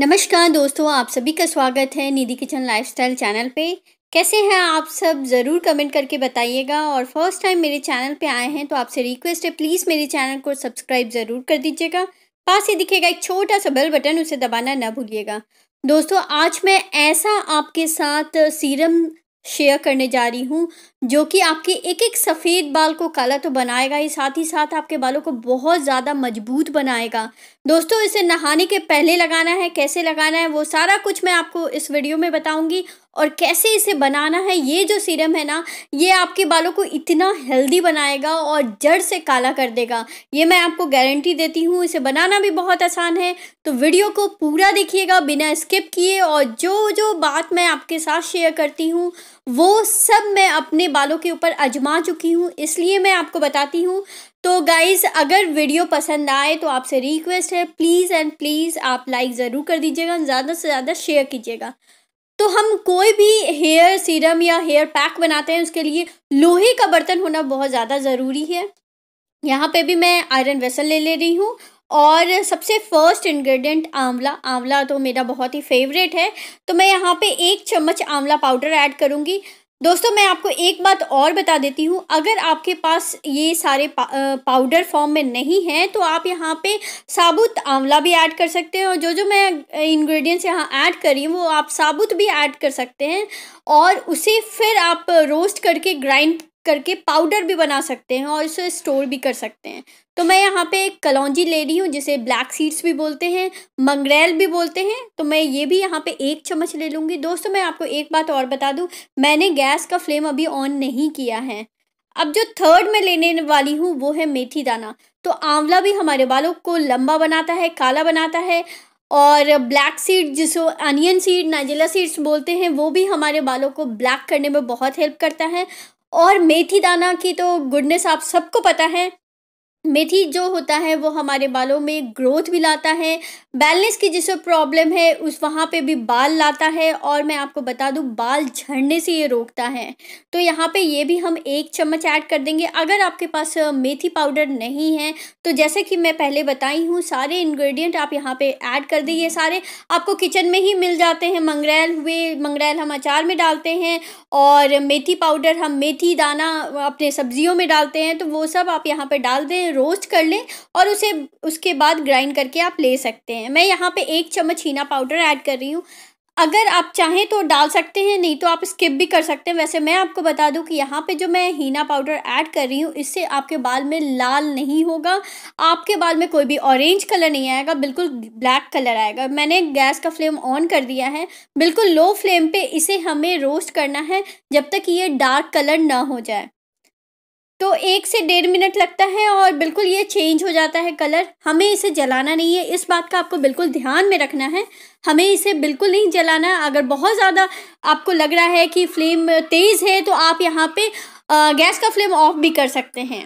नमस्कार दोस्तों आप सभी का स्वागत है निधि किचन लाइफस्टाइल चैनल पे कैसे हैं आप सब ज़रूर कमेंट करके बताइएगा और फर्स्ट टाइम मेरे चैनल पे आए हैं तो आपसे रिक्वेस्ट है प्लीज़ मेरे चैनल को सब्सक्राइब ज़रूर कर दीजिएगा पास ही दिखेगा एक छोटा सा बेल बटन उसे दबाना ना भूलिएगा दोस्तों आज मैं ऐसा आपके साथ सीरम शेयर करने जा रही हूँ जो कि आपके एक एक सफ़ेद बाल को काला तो बनाएगा ही साथ ही साथ आपके बालों को बहुत ज़्यादा मजबूत बनाएगा दोस्तों इसे नहाने के पहले लगाना है कैसे लगाना है वो सारा कुछ मैं आपको इस वीडियो में बताऊंगी और कैसे इसे बनाना है ये जो सीरम है ना ये आपके बालों को इतना हेल्दी बनाएगा और जड़ से काला कर देगा ये मैं आपको गारंटी देती हूँ इसे बनाना भी बहुत आसान है तो वीडियो को पूरा देखिएगा बिना स्किप किए और जो जो बात मैं आपके साथ शेयर करती हूँ वो सब मैं अपने बालों के ऊपर अजमा चुकी हूँ इसलिए मैं आपको बताती हूँ तो गाइज़ अगर वीडियो पसंद आए तो आपसे रिक्वेस्ट है प्लीज़ एंड प्लीज़ आप लाइक ज़रूर कर दीजिएगा ज़्यादा से ज़्यादा शेयर कीजिएगा तो हम कोई भी हेयर सीरम या हेयर पैक बनाते हैं उसके लिए लोहे का बर्तन होना बहुत ज़्यादा ज़रूरी है यहाँ पे भी मैं आयरन वेसल ले ले रही हूँ और सबसे फर्स्ट इंग्रेडिएंट आंवला आंवला तो मेरा बहुत ही फेवरेट है तो मैं यहाँ पे एक चम्मच आंवला पाउडर ऐड करूँगी दोस्तों मैं आपको एक बात और बता देती हूँ अगर आपके पास ये सारे पा, पाउडर फॉर्म में नहीं है तो आप यहाँ पे साबुत आंवला भी ऐड कर सकते हैं और जो जो मैं इंग्रेडिएंट्स यहाँ ऐड करी वो आप साबुत भी ऐड कर सकते हैं और उसे फिर आप रोस्ट करके ग्राइंड करके पाउडर भी बना सकते हैं और इसे स्टोर भी कर सकते हैं तो मैं यहाँ पे एक कलौजी ले रही हूँ जिसे ब्लैक सीड्स भी बोलते हैं मंगरेल भी बोलते हैं तो मैं ये भी यहाँ पे एक चम्मच ले लूँगी दोस्तों मैं आपको एक बात और बता दूँ मैंने गैस का फ्लेम अभी ऑन नहीं किया है अब जो थर्ड में लेने वाली हूँ वो है मेथी दाना तो आंवला भी हमारे बालों को लंबा बनाता है काला बनाता है और ब्लैक सीड जिसको अनियन सीड नाइजिला सीड्स बोलते हैं वो भी हमारे बालों को ब्लैक करने में बहुत हेल्प करता है और मेथी दाना की तो गुडनेस आप सबको पता है मेथी जो होता है वो हमारे बालों में ग्रोथ भी लाता है बैलेंस की जिसमें प्रॉब्लम है उस वहाँ पे भी बाल लाता है और मैं आपको बता दूँ बाल झड़ने से ये रोकता है तो यहाँ पे ये भी हम एक चम्मच ऐड कर देंगे अगर आपके पास मेथी पाउडर नहीं है तो जैसे कि मैं पहले बताई हूँ सारे इन्ग्रीडियंट आप यहाँ पर ऐड कर दें ये सारे आपको किचन में ही मिल जाते हैं मंगरेल हुए मंगरेल हम अचार में डालते हैं और मेथी पाउडर हम मेथी दाना अपने सब्जियों में डालते हैं तो वो सब आप यहाँ पर डाल दें रोस्ट कर लें और उसे उसके बाद ग्राइंड करके आप ले सकते हैं मैं यहाँ पे एक चम्मच हीना पाउडर ऐड कर रही हूँ अगर आप चाहें तो डाल सकते हैं नहीं तो आप स्किप भी कर सकते हैं वैसे मैं आपको बता दूं कि यहाँ पे जो मैं हीना पाउडर ऐड कर रही हूँ इससे आपके बाल में लाल नहीं होगा आपके बाल में कोई भी ऑरेंज कलर नहीं आएगा बिल्कुल ब्लैक कलर आएगा मैंने गैस का फ्लेम ऑन कर दिया है बिल्कुल लो फ्लेम पे इसे हमें रोस्ट करना है जब तक ये डार्क कलर ना हो जाए तो एक से डेढ़ मिनट लगता है और बिल्कुल ये चेंज हो जाता है कलर हमें इसे जलाना नहीं है इस बात का आपको बिल्कुल ध्यान में रखना है हमें इसे बिल्कुल नहीं जलाना अगर बहुत ज़्यादा आपको लग रहा है कि फ्लेम तेज़ है तो आप यहाँ पे गैस का फ्लेम ऑफ भी कर सकते हैं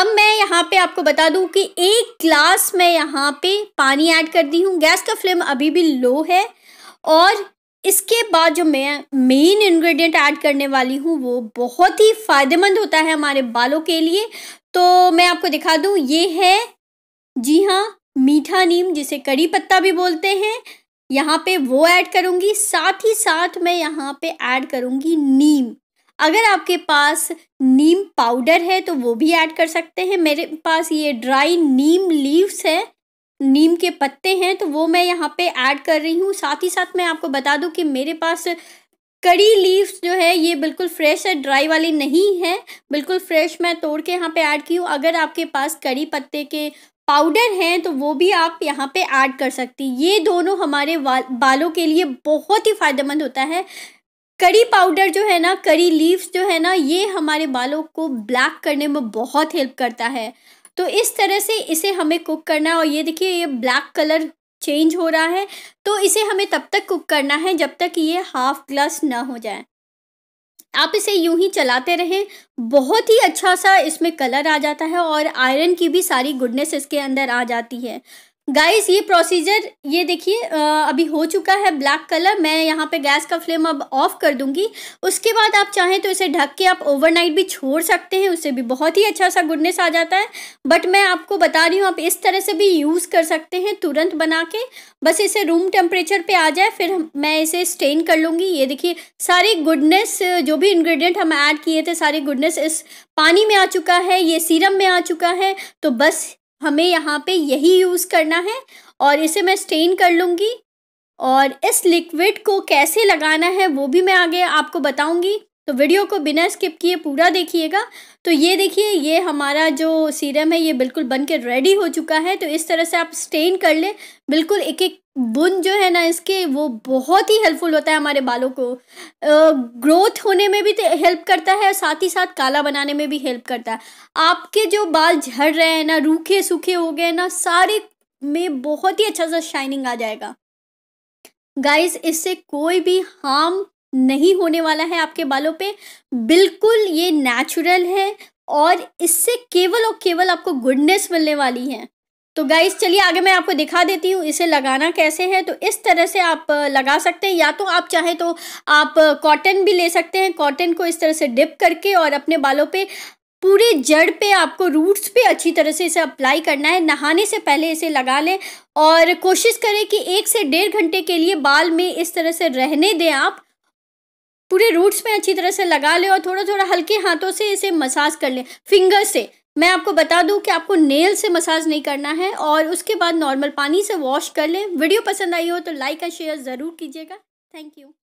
अब मैं यहाँ पे आपको बता दूँ कि एक ग्लास मैं यहाँ पर पानी ऐड कर दी हूँ गैस का फ्लेम अभी भी लो है और इसके बाद जो मैं मेन इंग्रेडिएंट ऐड करने वाली हूँ वो बहुत ही फ़ायदेमंद होता है हमारे बालों के लिए तो मैं आपको दिखा दूँ ये है जी हाँ मीठा नीम जिसे कड़ी पत्ता भी बोलते हैं यहाँ पे वो ऐड करूँगी साथ ही साथ मैं यहाँ पे ऐड करूँगी नीम अगर आपके पास नीम पाउडर है तो वो भी ऐड कर सकते हैं मेरे पास ये ड्राई नीम लीव्स है नीम के पत्ते हैं तो वो मैं यहाँ पे ऐड कर रही हूँ साथ ही साथ मैं आपको बता दूँ कि मेरे पास कड़ी लीव्स जो है ये बिल्कुल फ्रेश है ड्राई वाली नहीं है बिल्कुल फ्रेश मैं तोड़ के यहाँ पे ऐड की हूँ अगर आपके पास कड़ी पत्ते के पाउडर हैं तो वो भी आप यहाँ पे ऐड कर सकती ये दोनों हमारे बालों के लिए बहुत ही फ़ायदेमंद होता है करी पाउडर जो है ना करी लीव्स जो है ना ये हमारे बालों को ब्लैक करने में बहुत हेल्प करता है तो इस तरह से इसे हमें कुक करना है और ये देखिए ये ब्लैक कलर चेंज हो रहा है तो इसे हमें तब तक कुक करना है जब तक ये हाफ ग्लास ना हो जाए आप इसे यूं ही चलाते रहें बहुत ही अच्छा सा इसमें कलर आ जाता है और आयरन की भी सारी गुडनेस इसके अंदर आ जाती है गाइस ये प्रोसीजर ये देखिए अभी हो चुका है ब्लैक कलर मैं यहाँ पे गैस का फ्लेम अब ऑफ कर दूंगी उसके बाद आप चाहें तो इसे ढक के आप ओवरनाइट भी छोड़ सकते हैं उससे भी बहुत ही अच्छा सा गुडनेस आ जाता है बट मैं आपको बता रही हूँ आप इस तरह से भी यूज़ कर सकते हैं तुरंत बना के बस इसे रूम टेम्परेचर पर आ जाए फिर मैं इसे स्टेन कर लूँगी ये देखिए सारी गुडनेस जो भी इन्ग्रीडियंट हम ऐड किए थे सारी गुडनेस इस पानी में आ चुका है ये सीरम में आ चुका है तो बस हमें यहाँ पे यही यूज़ करना है और इसे मैं स्टेन कर लूँगी और इस लिक्विड को कैसे लगाना है वो भी मैं आगे आपको बताऊँगी तो वीडियो को बिना स्किप किए पूरा देखिएगा तो ये देखिए ये हमारा जो सीरम है ये बिल्कुल बन के रेडी हो चुका है तो इस तरह से आप स्टेन कर लें बिल्कुल एक एक बुन जो है ना इसके वो बहुत ही हेल्पफुल होता है हमारे बालों को ग्रोथ होने में भी हेल्प तो करता है साथ ही साथ काला बनाने में भी हेल्प करता है आपके जो बाल झड़ रहे हैं ना रूखे सूखे हो गए ना सारे में बहुत ही अच्छा सा शाइनिंग आ जाएगा गाइस इससे कोई भी हार्म नहीं होने वाला है आपके बालों पे बिल्कुल ये नेचुरल है और इससे केवल और केवल आपको गुडनेस मिलने वाली है तो गाइस चलिए आगे मैं आपको दिखा देती हूँ इसे लगाना कैसे है तो इस तरह से आप लगा सकते हैं या तो आप चाहे तो आप कॉटन भी ले सकते हैं कॉटन को इस तरह से डिप करके और अपने बालों पे पूरे जड़ पे आपको रूट्स पे अच्छी तरह से इसे अप्लाई करना है नहाने से पहले इसे लगा लें और कोशिश करें कि एक से डेढ़ घंटे के लिए बाल में इस तरह से रहने दें आप पूरे रूट्स में अच्छी तरह से लगा लें और थोड़ा थोड़ा हल्के हाथों से इसे मसाज कर लें फिंगर से मैं आपको बता दूं कि आपको नेल से मसाज नहीं करना है और उसके बाद नॉर्मल पानी से वॉश कर लें वीडियो पसंद आई हो तो लाइक एंड शेयर ज़रूर कीजिएगा थैंक यू